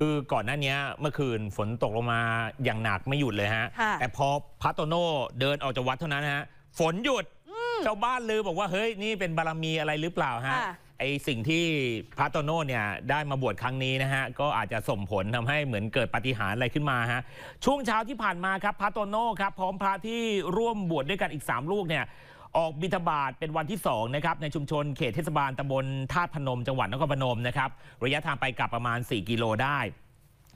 คือก่อนหน้านี้เมื่อคืนฝนตกลงมาอย่างหนักไม่หยุดเลยฮะแต่พอพรตโตโน่เดินออกจากวัดเท่านั้นฮะฝนหยุดชาวบ้านลือบอกว่าเฮ้ยนี่เป็นบารมีอะไรหรือเปล่าฮะไอสิ่งที่พระโตโน่เนี่ยได้มาบวชครั้งนี้นะฮะก็อาจจะส่งผลทำให้เหมือนเกิดปฏิหารอะไรขึ้นมาฮะช่วงเช้าที่ผ่านมาครับพระโตโน่ครับพร้อมพระที่ร่วมบวชด้วยกันอีก3ลูกเนี่ยออกบิณฑบาตเป็นวันที่2นะครับในชุมชนเขตเทศบาลตำบลธาตุพนมจังหวัดนครพนมนะครับระยะทางไปกลับประมาณ 4 กิโลได้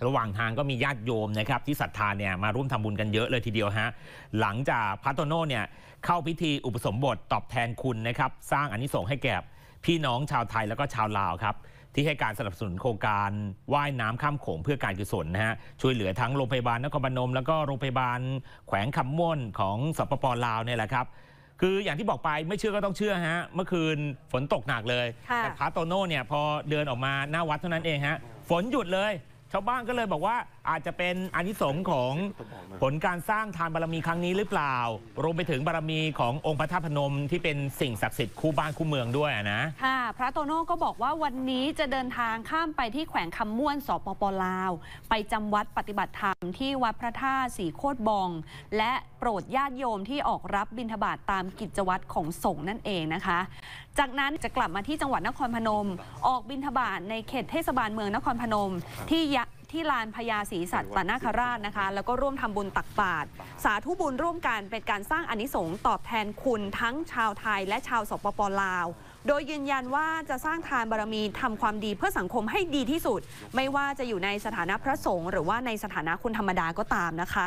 ระหว่างทางก็มีญาติโยมนะครับ ที่ศรัทธาเนี่ยมาร่วมทำบุญกันเยอะเลยทีเดียวฮะหลังจากพระโตโน่เนี่ยเข้าพิธีอุปสมบท ตอบแทนคุณนะครับสร้างอนนิสงส์ให้แก่พี่น้องชาวไทยแล้วก็ชาวลาวครับที่ให้การสนับสนุนโครงการว่ายน้ำข้ามโขงเพื่อการกุศลนนะฮะช่วยเหลือทั้งโรงพยาบาลนครพนมแล้วก็โรงพยาบาลแขวงคำม่วนของสปปลาวเนี่ยแหละครับคืออย่างที่บอกไปไม่เชื่อก็ต้องเชื่อฮะ เมื่อคืนฝนตกหนักเลย แต่พระโตโน่เนี่ยพอเดินออกมาหน้าวัดเท่านั้นเองฮะ ฝนหยุดเลยชาวบ้านก็เลยบอกว่าอาจจะเป็นอนิสงของผลการสร้างทานบารมีครั้งนี้หรือเปล่า รวมไปถึงบารมีขององค์พระธาตุพนม ที่เป็นสิ่งศักดิ์สิทธิ์คู่บ้านคู่เมืองด้วยนะค่ะพระโตโน่ก็บอกว่าวันนี้จะเดินทางข้ามไปที่แขวงคำม่วนสปปลาว ไปจำวัดปฏิบัติธรรมที่วัดพระธาตุสีโคตรบอง และโปรดญาติโยมที่ออกรับบิณฑบาตตามกิจวัตรของสงฆ์นั่นเองนะคะจากนั้นจะกลับมาที่จังหวัดนครพนม ออกบิณฑบาตในเขตเทศบาลเมืองนครพนมที่ยะที่ลานพญาศรีสัตตนาคราชนะคะแล้วก็ร่วมทำบุญตักบาตรสาธุบุญร่วมกันเป็นการสร้างอนิสงส์ตอบแทนคุณทั้งชาวไทยและชาวสปปลาว โดยยืนยันว่าจะสร้างทานบารมีทำความดีเพื่อสังคมให้ดีที่สุด ไม่ว่าจะอยู่ในสถานะพระสงฆ์หรือว่าในสถานะคนธรรมดาก็ตามนะคะ